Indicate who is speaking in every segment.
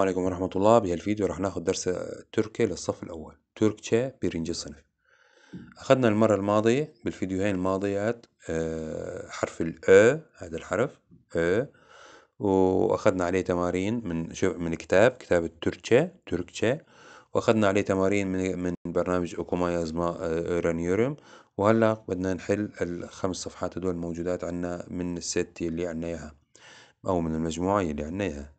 Speaker 1: السلام عليكم ورحمة الله بهالفيديو راح ناخد درس تركي للصف الأول تركشا برنجي الصنف أخذنا المرة الماضية بالفيديوهين الماضيات آه، حرف ال أ هذا الحرف أ وأخذنا عليه تمارين من شو من كتاب كتاب التركشا تركشا وأخذنا عليه تمارين من, من برنامج أوكومايا زما آه، رانيورم وهلا بدنا نحل الخمس صفحات هدول الموجودات عنا من الست اللي عنا إياها أو من المجموعة اللي عنا إياها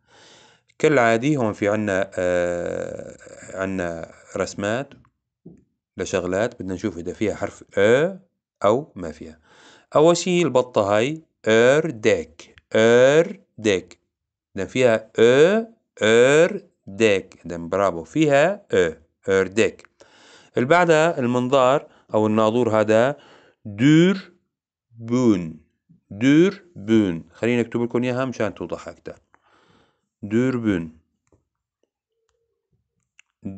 Speaker 1: كالعادي هون في عنا آه عنا رسمات لشغلات بدنا نشوف إذا فيها حرف أ أو ما فيها أول شيء البطة هاي أر ديك أر ديك إذا فيها أ أر ديك إذا برافو فيها أ أر ديك اللي بعدها المنظار أو الناظور هذا دور بون دور بون خليني أكتب لكم إياها مشان توضح أكتر dürbün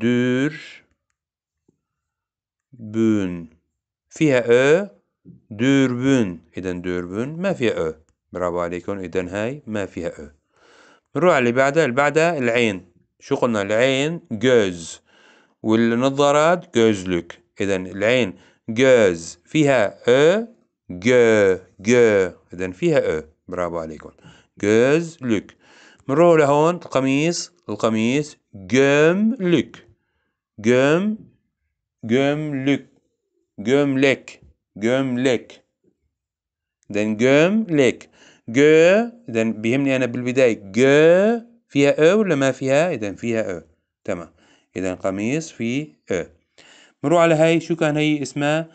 Speaker 1: دور بون فيها أ دوربون إذا دوربون ما فيها أ برافو عليكم إذا هاي ما فيها أ نروح على اللي بعدها اللي بعدها العين شو قلنا العين جوز والنظارات جوزلك إذا العين جوز فيها أ جو جو إذا فيها أ برافو عليكم جوزلك نروح لهون القميص القميص جملك جم جملك لك جملك then لك ج then بيهمني أنا بالبداية ج فيها أ ولا ما فيها؟ إذا فيها أ تمام إذا قميص فيه أ بنروح على هاي شو كان هي اسمها؟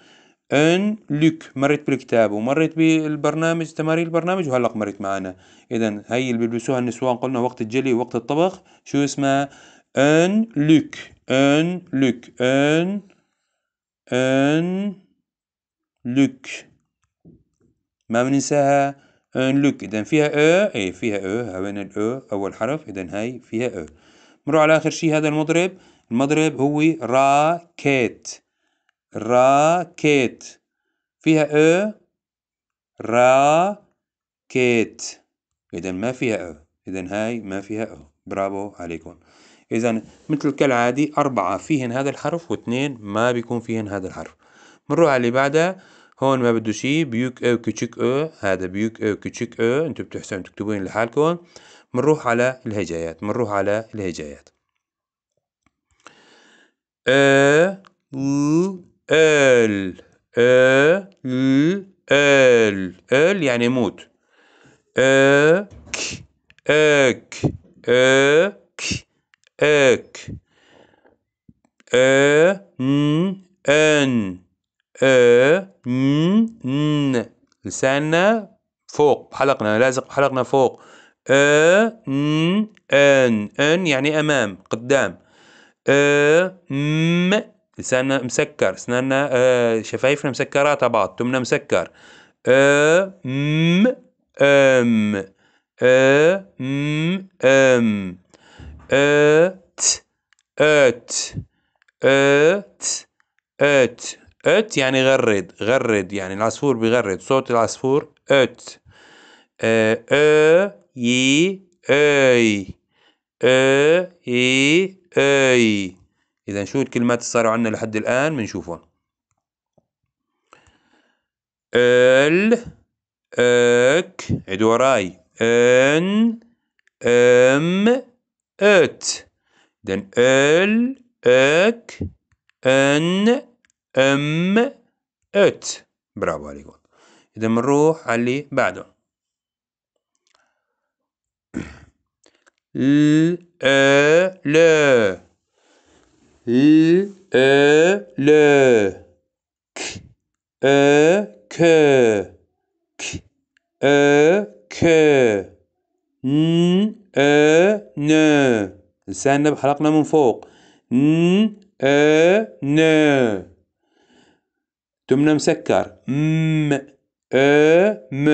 Speaker 1: ان لوك مريت بالكتاب ومريت بالبرنامج تمارين البرنامج وهلق مريت معانا اذا هي اللي بيلبسوها النسوان قلنا وقت الجلي وقت الطبخ شو اسمها ان لوك ان لوك ان ان لوك ما بننساها ان لوك اذا فيها او اي فيها او وين الاو اول حرف اذا هاي فيها او بنروح على اخر شيء هذا المضرب المضرب هو راكيت راكيت فيها أ راكيت إذا ما فيها أ إذا هاي ما فيها أ برافو عليكم إذا مثل كالعادي أربعة فيهن هذا الحرف واثنين ما بيكون فيهن هذا الحرف بنروح على اللي بعدها هون ما بده شيء بيوك او كتشك او هذا بيوك او كتشك او انتم بتحسنوا تكتبون لحالكم بنروح على الهجايات بنروح على الهجايات ا ل ال ال ال ال يعني موت اك اك اك اك ان ان ان لساننا فوق حلقنا لازق حلقنا فوق ان ان ان يعني امام قدام ام e، لساننا مسكر اسناننا آه شفايفنا مسكرة بعض تمنا مسكر آه، أم أم أم أم أت أت أت أت أت يعني غرد غرد يعني العصفور بغرد صوت العصفور أت أ ي أي أ ي أي إذا شو الكلمات اللي صاروا عندنا لحد الآن بنشوفهم ال اك عدوا وراي ان ام ات إذا ال اك ان ام ات برافو عليكم إذا بنروح على اللي بعده ل ل ل أ ل ك أ ك ك أ ك ن ن لساننا بحلقنا من فوق ن ن e, تمنا مسكر م أ م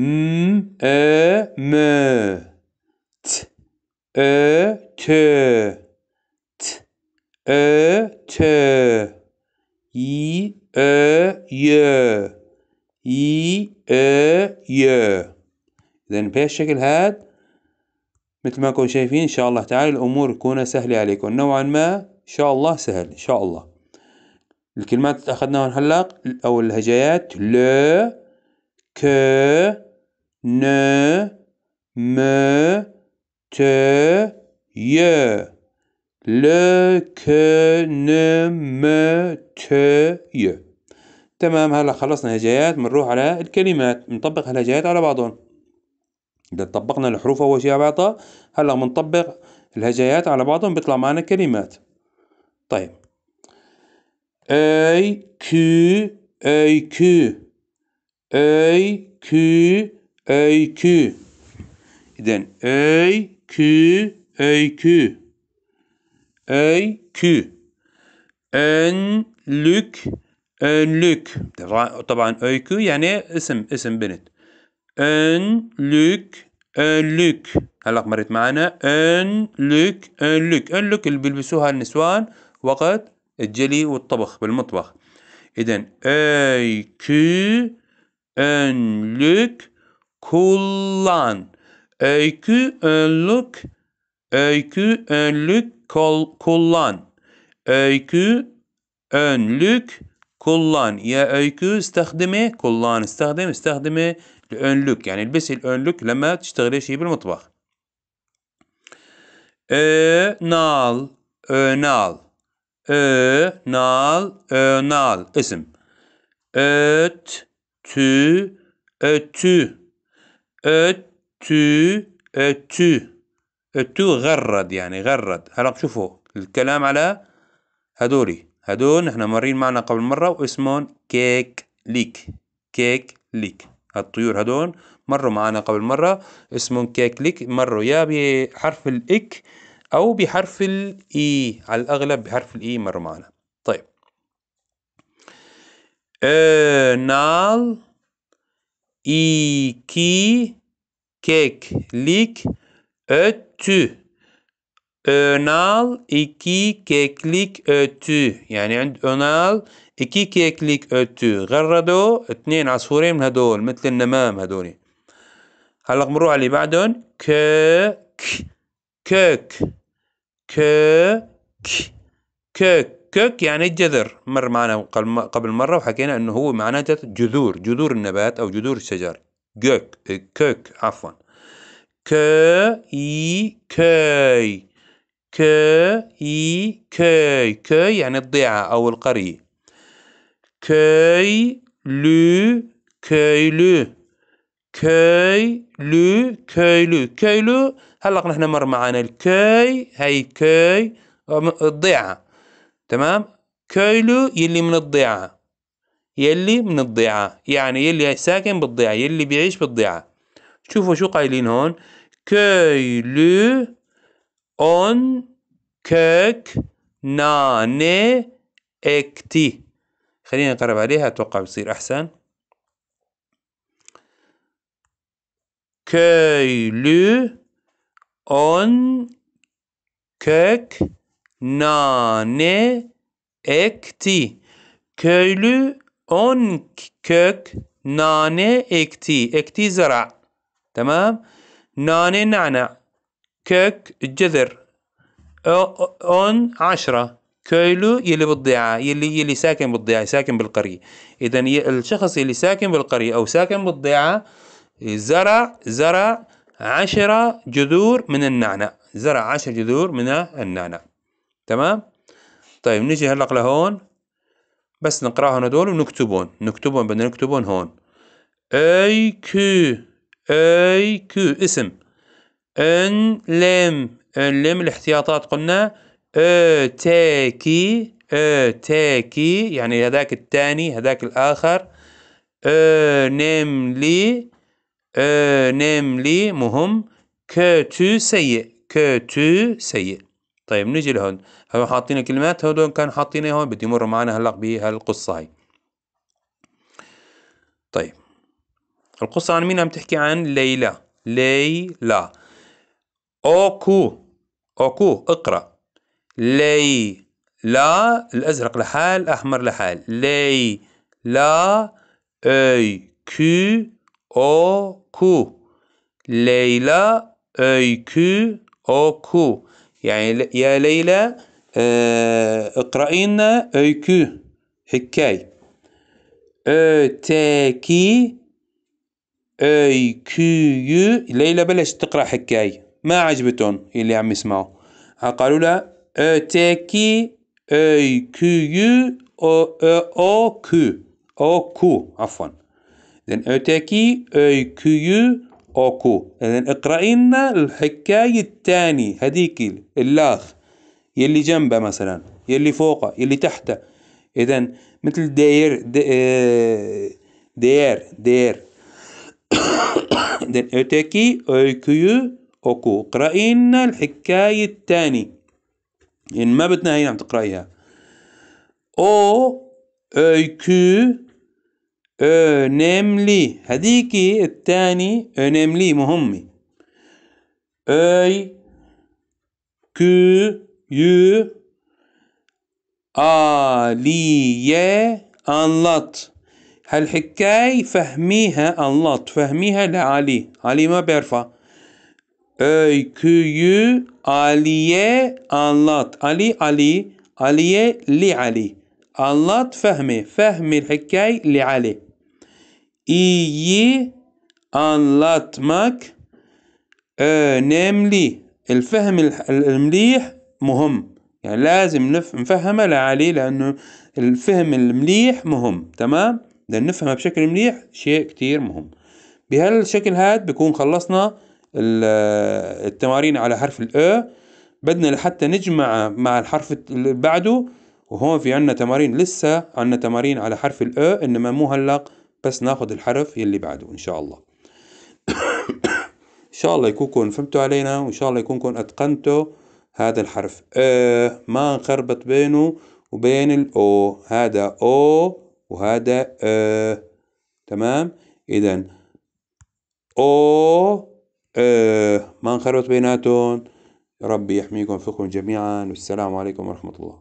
Speaker 1: م أ م ت أ ت ö t i ö ي i ö ي إذا بهالشكل هاد مثل ما كنتم شايفين إن شاء الله تعالى الأمور تكون سهلة عليكم نوعا ما إن شاء الله سهل إن شاء الله الكلمات اللي أخذناها هلا أو الهجايات ل ك ن م ت ي لك نمتي تمام هلا خلصنا هجايات بنروح على الكلمات بنطبق هالهجايات على بعضهم إذا طبقنا الحروف أول شي على بعضها هلا بنطبق الهجايات على بعضهم بيطلع معنا كلمات طيب أي كي أي كي أي كي أي كي اذا أي كي أي كي öykü önlük önlük طبعا öykü يعني اسم اسم بنت önlük önlük هلا مريت معنا önlük önlük önlük اللي بيلبسوها النسوان وقت الجلي والطبخ بالمطبخ إذا öykü önlük kullan öykü önlük öykü, önlük, kol, kullan. Öykü, önlük, kullan. Ya öykü, استخدمه, kullan. استخدم, استخدمه, الأنلوك. يعني البسي الأنلوك لما تشتغلي شيء بالمطبخ. نال نال نال نال اسم öt tü ötü ötü ötü التو غرد يعني غرد هلا شوفوا الكلام على هدولي هدول نحن مرين معنا قبل مرة واسمهم كيك ليك كيك ليك الطيور هدول مروا معنا قبل مرة اسمهم كيك ليك مروا يا بحرف الإك أو بحرف الإي على الأغلب بحرف الإي مروا معنا طيب نال نال كي كيك ليك ötü Önal iki keklik ötü يعني عند أنال iki كيكليك ötü غردو اثنين عصفورين من هدول مثل النمام هدول هلا بنروح على اللي بعدهم كك كك كك كك كك يعني الجذر مر معنا قبل مرة وحكينا انه هو معناته جذور جذور النبات او جذور الشجر كك كك عفوا كي كي كي كي كي يعني الضيعة أو القرية كي لو كي لو كي لو كي لو كي لو هلق نحن مر معانا الكي هي كي الضيعة تمام لو يلي من الضيعة يلي من الضيعة يعني يلي ساكن بالضيعة يلي بيعيش بالضيعة شوفوا شو قايلين هون لو اون كيك ناني اكتي خلينا نقرب عليها اتوقع بصير احسن لو اون كيك ناني اكتي لو اون كيك ناني اكتي اكتي زرع تمام ناني نعنع كك الجذر اون عشرة كيلو يلي بالضيعة يلي يلي ساكن بالضيعة ساكن بالقرية إذا الشخص يلي ساكن بالقرية أو ساكن بالضيعة زرع زرع عشرة جذور من النعنع زرع عشرة جذور من النعنع تمام طيب نجي هلق لهون بس نقراهم هدول ونكتبهم نكتبهم بدنا نكتبهم هون اي كيو اي كو اسم ان لام ان لام الاحتياطات قلنا كي e, تاكي تي e, تاكي يعني هذاك الثاني هذاك الاخر e, لي ا نام لي مهم تو سيء تو سيء طيب نجي لهون هو حاطين كلمات هذول كان حاطينها هون بدي يمر معنا هلا بهالقصه هاي طيب القصة عن مين عم تحكي عن ليلى ليلى أوكو أوكو اقرأ لي لا الأزرق لحال أحمر لحال لي لا أي كو أو كو ليلى أي كو أو كو يعني يا ليلى آه، اقرأي لنا أي كو هكاي أتاكي اي كيو يو ليلى بلشت تقرا حكايه ما عجبتهم اللي عم يسمعوا قالوا لها او تي كي اي كيو يو او او كو او كو عفوا اذا او تي كي اي كيو يو او كو اذا اقرأي لنا الحكايه الثانيه هذيك اللاخ يلي جنبه مثلا يلي فوقه يلي تحته اذا مثل داير داير داير, داير إذن öteki öyküyü oku. قرأينا الحكاية الثاني إن ما بدنا هي عم تقرأيها. O öykü önemli. هذيك الثاني önemli مهمة. Öyküyü aliye anlat. هالحكاية فهميها اللط فهميها لعلي علي ما بيرفع كيو علي anlat. علي علي Ali'ye li Ali. Anlat fehmi. Fehmi hikaye li Ali. İyi نام لي الفهم المليح مهم يعني لازم نفهمها لعلي لأنه الفهم المليح مهم تمام بدنا نفهمها بشكل مليح شيء كتير مهم بهالشكل هاد بكون خلصنا التمارين على حرف الأ بدنا لحتى نجمع مع الحرف اللي بعده وهون في عنا تمارين لسه عنا تمارين على حرف الأ إنما مو هلق بس ناخد الحرف يلي بعده إن شاء الله إن شاء الله يكونكم فهمتوا علينا وإن شاء الله يكونكم أتقنتوا هذا الحرف أ ما نخربط بينه وبين الأو هذا أو وهذا أ آه، تمام إذا أو أ آه، ما نخربط بيناتهم ربي يحميكم فيكم جميعا والسلام عليكم ورحمة الله